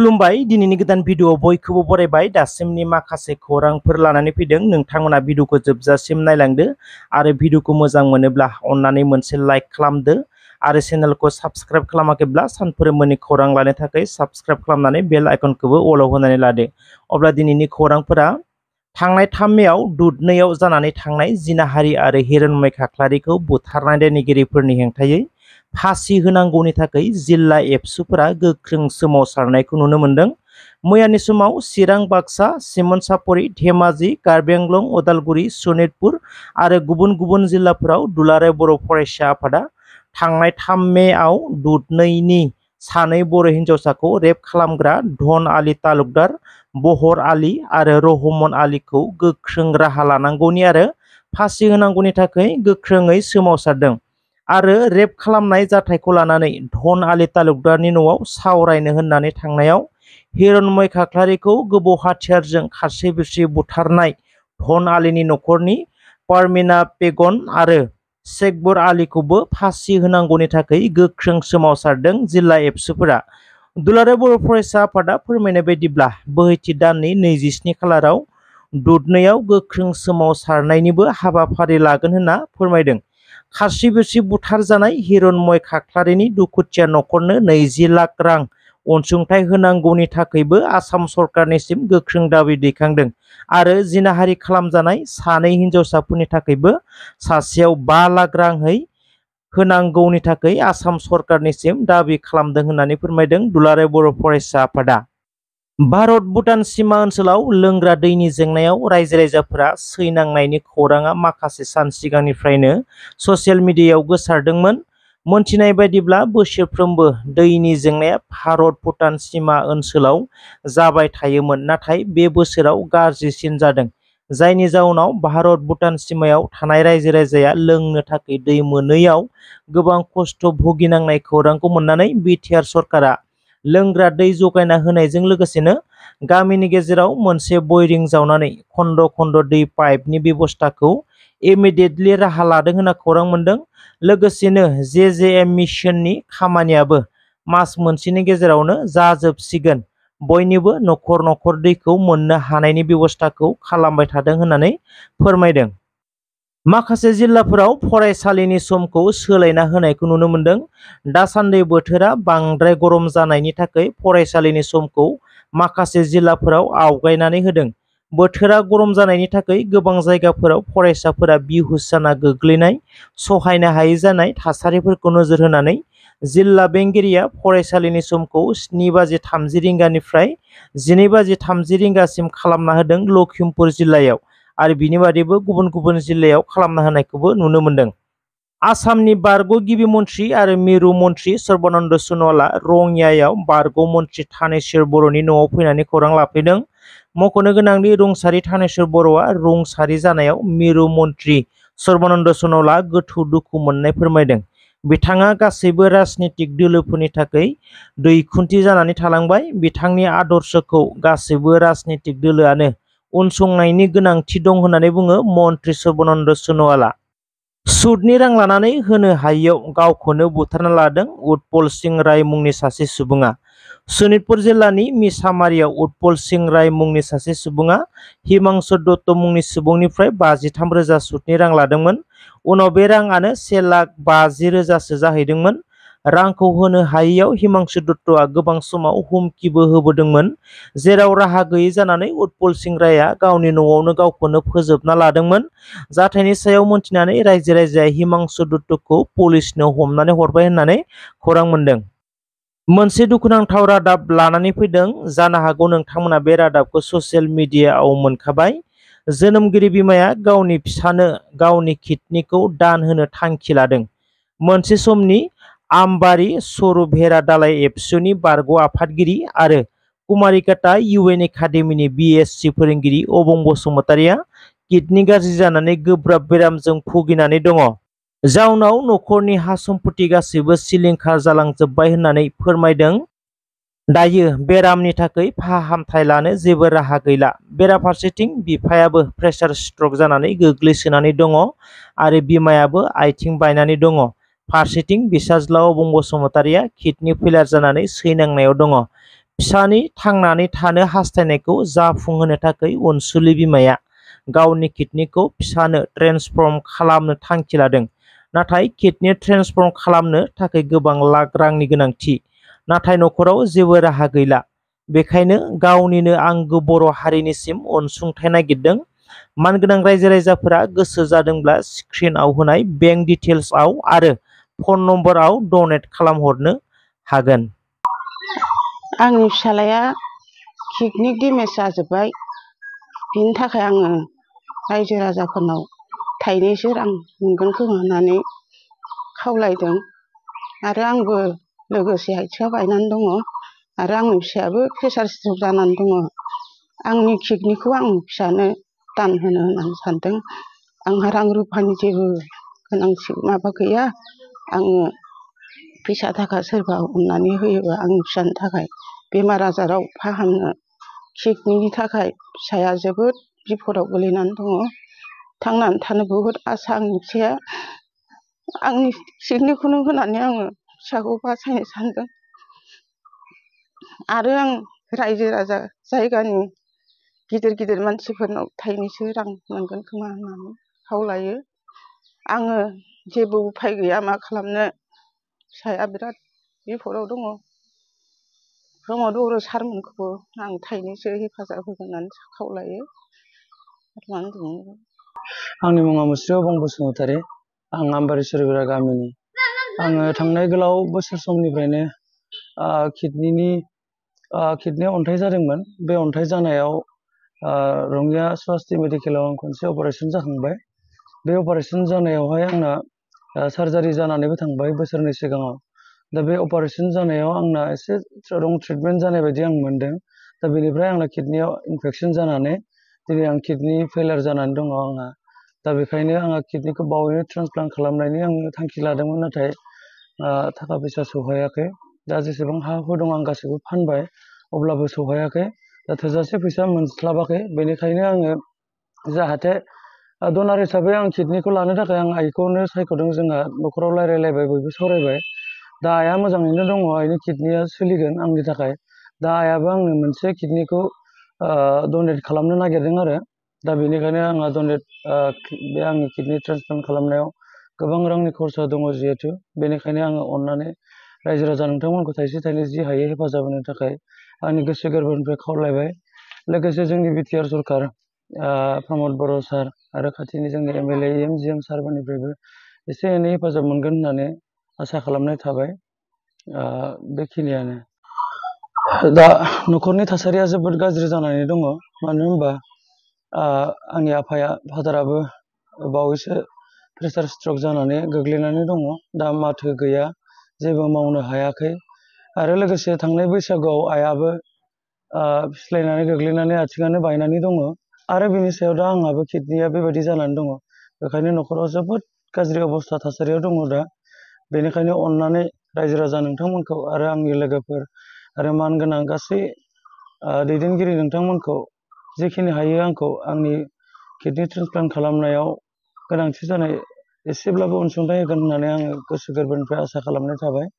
खुलुमबाय दिनैनि गोदान भिडिअआव बयखौबो बरायबाय दासिमनि माखासे खौरांफोर लानानै फैदों नोंथांमोना भिडिअखौ जोबजासिम नायलांदो आरो भिडिअखौ मोजां मोनोब्ला अननानै मोनसे लाइक खालामदो आरो चेनेलखौ साबस्क्राइब खालामाखैब्ला सानफ्रोमबोनि खौरां लानो थाखाय साबस्क्राइब खालामनानै बेल आइकनखौबो अलाव होनानै लादो अब्ला दिनैनि खौरांफोरा थांनाय थाम मेआव दुधनैयाव जानानै थांनाय जिनाहारि आरो हिरण्मय खाख्लारिखौ बुथारनाय दायनिगिरिफोरनि हेंथायै फासि होनांगौनि थाखाय जिल्ला एबसुफोरा गोख्रों सोमावसारनायखौ नुनो मोन्दों मैयानि समाव चिरां बाक्सा सिमनसापरि धेमाजि कार्बिआंलं उदालगुरि सनितपुर आरो गुबुन गुबुन जिल्लाफोराव दुलाराय बर' फरायसा आफादा थांनाय थाम मेआव दुधनैनि सानै बर' हिन्जावसाखौ रेप खालामग्रा धन आलि तालुकदार बहर आलि आरो रहमन आलिखौ गोख्रों राहा लानांगौनि आरो फासि होनांगौनि थाखाय गोख्रोङै सोमावसारदों आरो रेप खालामनाय जाथायखौ लानानै धन आलि तालुकदारनि न'आव सावरायनो होननानै थांनायाव हिरण्मय खाख्लारिखौ गोबौ हाथियारजों खारसे बिरसे बुथारनाय धन आलिनि न'खरनि पारमिना पेगन आरो शेखबुर आलिखौबो फासि होनांगौनि थाखाय गोख्रों सोमावसारदों जिल्ला एबसुफोरा दुलाराय बर' फरायसा आफादा फोरमायनाय बायदिब्ला बोहैथि दाननि नैजिस्नि खालाराव दुधनैयाव गोख्रों सोमावसारनायनिबो हाबाफारि लागोन होनना फोरमायदों खासिबोसि बुथार जानाय हिरनमय खाख्लारिनि दुखुथिया न'खरनो नैजि लाख रां अनसुंथाइ होनांगौनि थाखायबो आसाम सरकारनिसिम गोख्रों दाबि दैखांदों आरो जिनाहारि खालामजानाय सानै हिन्जावसाफोरनि थाखायबो सासेयाव बा लाख रांहै होनांगौनि थाखाय आसाम सरकारनिसिम दाबि खालामदों होननानै फोरमायदों दुलाराय बर' फरायसा आफादा भारत भूटान सीमा ओनसोलाव लोंग्रा दैनि जेंनायाव रायजो राजाफोरा सैनांनायनि खौराङा माखासे सान सिगांनिफ्रायनो ससियेल मिडियायाव गोसारदोंमोन मोनथिनाय बायदिब्ला बोसोरफ्रोमबो दैनि जेंनाया भारत भुटान सीमा ओनसोलाव जाबाय थायोमोन नाथाय बे बोसोराव गाज्रिसिन जादों जायनि जाउनाव भारत भूटान सीमायाव थानाय रायजो राजाया लोंनो थाखाय दै मोनैयाव गोबां खस्थ' भुगिनांनाय खौरांखौ मोननानै बिटिआर सरकारा लोंग्रा दै जगायना होनायजों लोगोसेनो गामिनि गेजेराव मोनसे बयरिं जावनानै खन्द' खन्द' दै पाइपनि बेबस्थाखौ इमिडिएटलि राहा लादों होनना खौरां मोनदों लोगोसेनो जे जे एम मिशननि खामानियाबो मास मोनसेनि गेजेरावनो जाजोबसिगोन बयनिबो न'खर न'खर दैखौ मोननो हानायनि बेबस्थाखौ खालामबाय थादों होननानै फोरमायदों माखासे जिल्लाफोराव फरायसालिनि समखौ सोलायना होनायखौ नुनो मोनदों दासान्दि बोथोरा बांद्राय गरम जानायनि थाखाय फरायसालिनि समखौ माखासे जिल्लाफोराव आवगायनानै होदों बोथोरा गरम जानायनि थाखाय गोबां जायगाफोराव फरायसाफोरा बिहु जाना गोग्लैनाय सहायनो हायै जानाय थासारिफोरखौ नोजोर होनानै जिल्ला बेंगिरिया फरायसालिनि समखौ स्नि बाजि थामजि रिंगानिफ्राय जिनै बाजि थामजि रिंगासिम खालामना होदों लखिमपुर जिल्लायाव आरो बिनि बादैबो गुबुन गुबुन जिल्लायाव खालामना होनायखौबो नुनो मोन्दों आसामनि बारग' गिबि मन्थ्रि आरो मिरु मन्थ्रि सर्बानन्द सनवाला रङियायाव बारग' मन्थ्रि थानेश्वर बर'नि न'आव फैनानै खौरां लाफैदों मख'नो गोनांदि रुंसारि थानेश्वर बर'आ रुंसारि जानायाव मिरु मन्थ्रि सर्बानन्द सनवाला गोथौ दुखु मोननाय फोरमायदों बिथाङा गासैबो राजनितिक दोलोफोरनि थाखाय दैखुन्थि जानानै थालांबाय बिथांनि आदर्शखौ गासैबो राजनितिक दोलोआनो उनसंनायनि गोनांथि दं होननानै बुङो मन्त्रि सर्बानन्द सन'वाला सुदनि रां लानानै होनो हायियाव गावखौनो बुथारना लादों उत्पल सिं राय मुंनि सासे सुबुङा शनितपुर जिल्लानि मिसामारियाव उत्पल सिं राय मुंनि सासे सुबुङा हिमांश दत्त मुंनि सुबुंनिफ्राय बाजिथाम रोजा सुदनि रां लादोंमोन उनाव बे राङानो से लाख बाजि रोजासो जाहैदोंमोन रांखौ होनो हायैयाव हिमांशु दत्तआ गोबां समाव हुमकिबो होबोदोंमोन जेराव राहा गैयै जानानै उत्पल सिंराया गावनि न'आवनो गावखौनो फोजोबना लादोंमोन जाथायनि सायाव मोन्थिनानै रायजो राजाया हिमांशु दत्तखौ पुलिसनो हमनानै हरबाय होननानै खौरां मोन्दों मोनसे दुखुनांथाव रादाब लानानै फैदों जानो हागौ नोंथांमोना बे रादाबखौ ससियेल मिडियाआव मोनखाबाय जोनोमगिरि बिमाया गावनि फिसानो गावनि किडनिखौ दान होनो थांखि लादों मोनसे समनि आम्बारि सरुभेरा दालाय एबसुनि बारग' आफादगिरि आरो कुमारिकाटा इउ एन एकाडेमिनि बिएससि फोरोंगिरि अबं बसुमतारिया किडनि गाज्रि जानानै गोब्राब बेरामजों भुगिनानै दङ जाउनाव न'खरनि हा सम्पथि गासैबो सिलिंखार जालांजोब्बाय होननानै फोरमायदों दायो बेरामनि थाखाय फाहामथाय लानो जेबो राहा गैला बेराफारसेथिं बिफायाबो प्रेसार स्ट्रक जानानै गोग्लैसोनानै दङ आरो बिमायाबो आथिं बायनानै दङ फारसेथिं बिसाज्लाव बंबसुमतारीया किडनि फेलार जानानै सैनांनायाव दङ फिसानि थांनानै थानो हास्थायनायखौ जाफुंहोनो थाखाय अनसुलि बिमाया गावनि किडनिखौ फिसानो ट्रेन्सफर्म खालामनो थांखि लादों नाथाय किडनि ट्रेन्सफर्म खालामनो थाखाय गोबां लाख रांनि गोनांथि नाथाय न'खराव जेबो राहा गैला बेखायनो गावनिनो आंगो बर' हारिनिसिम अनसुंथाय नागिरदों मानगोनां रायजो राजाफोरा गोसो जादोंब्ला स्क्रिनआव होनाय बेंक डिटेल्सआव आरो फन नम्बराव डनेट खालामहरनो हागोन आंनि फिसालाया किडनि डेमेज जाजोब्बाय बिनि थाखाय आङो रायजो राजाफोरनाव थाइनैसो रां मोनगोन खोमा होननानै खावलायदों आरो आंबो लोगोसे आथिङा बायनानै दङ आरो आंनि फिसायाबो प्रेसार स्ट्रक जानानै दङ आंनि किडनिखौ आं फिसानो दान होनो होननानै सानदों आंहा रां रुफानि जेबो गोनांथि माबा गैया आङो फैसा थाखा सोरबा अननानै होयोबा आंनि फिसानि थाखाय बेमार आजाराव फाहामनो किडनिनि थाखाय फिसाया जोबोद बिफदआव गोग्लैनानै दङ थांनानै थानो बुहुद आसा आंनि फिसाया आंनि किडनिखौनो होनानै आङो फिसाखौ बासायनो सानदों आरो आं रायजो राजा जायगानि गिदिर गिदिर मानसिफोरनाव थाइनैसो रां मोनगोन खोमा होननानै खावलायो आङो जेबो उफाय गैया मा खालामनो फिसाया बिराद बिफदआव दङ प्रमद बर' सारमोनखौबो आं थाइनैसो हेफाजाब होगोन होननानै खावलायो मा होनदों आंनि मुङा मुस्रि बं बसुमतारी आं आम्बारि सोरगोरा गामिनि आङो थांनाय गोलाव बोसोर समनिफ्रायनो किडनिनि किडनियाव अन्थाइ जादोंमोन बे अन्थाइ जानायाव रङिया स्वास्थ्य मेडिकेलाव आं खनसे अपारेशन जाखांबाय बे अपारेशन जानायावहाय आंना सार्जारी जानानैबो थांबाय बोसोरनै सिगाङाव दा बे अपारेशन जानायाव आंना एसे रं ट्रिटमेन्ट जानाय बायदि आं मोनदों दा बेनिफ्राय आंना किडनियाव इनफेकशन जानानै दिनै आं किडनि फेलार जानानै दङ आंहा दा बेखायनो आंहा किडनिखौ बावैनो ट्रान्सप्लान्ट खालामनायनि आं थांखि लादोंमोन नाथाय थाखा फैसा सौहायाखै दा जेसेबां हा हु दं आं गासैबो फानबाय अब्लाबो सौहायाखै दा थोजासे फैसा मोनस्लाबाखै बेनिखायनो आङो जाहाथे डनार हिसाब आं किडनिखौ लानो थाखाय आं आइखौनो सायख'दों जोंहा न'खराव रायलायलायबाय दा आइआ मोजाङैनो दङ आइनि किडनिया सोलिगोन आंनि थाखाय दा आइआबो आंनो किडनी को डनेट खालामनो नागिरदों आरो दा बेनिखायनो आंहा डनेट बे आंनि किडनि ट्रान्सप्लान्ट खालामनायाव गोबां रांनि खरसा दङ जिहेथु बेनिखायनो आङो अननानै रायजो राजा नोंथांमोनखौ थाइसे थाइनै जि हायो हेफाजाब होनो थाखाय आंनि गोसो गोरबोनिफ्राय खावलायबाय लोगोसे जोंनि बिटिआर सरकार प्रमद बर' सार आरो खाथिनि जोंनि M L A M G M सारमोननिफ्रायबो एसे एनै हेफाजाब मोनगोन होननानै आसा खालामनाय थाबाय बेखिनियानो दा न'खरनि थासारिया जोबोद गाज्रि जानानै दङ मानो होनबा आंनि आफाया फादाराबो बावैसो प्रेसार स्ट्रक जानानै गोग्लैनानै दङ दा माथो गैया जेबो मावनो हायाखै आरो लोगोसे थांनाय बैसागुआव आइयाबो फिस्लायनानै गोग्लैनानै आथिङानो बायनानै दङ आरो बिनि सायाव दा आंहाबो किडनिया बेबायदि जानानै दङ बेखायनो न'खराव जोबोद गाज्रि अबस्था थासारियाव दङ दा बेनिखायनो अननानै रायजो राजा नोंथांमोनखौ आरो आंनि लोगोफोर आरो मानगोनां गासै दैदेनगिरि नोंथांमोनखौ जेखिनि हायो आंखौ आंनि किडनि ट्रेन्सप्लान्ट खालामनायाव गोनांथि जानाय एसेब्लाबो अनसुंथाइ होगोन होननानै आङो गोसो गोरबोनिफ्राय आसा खालामनाय थाबाय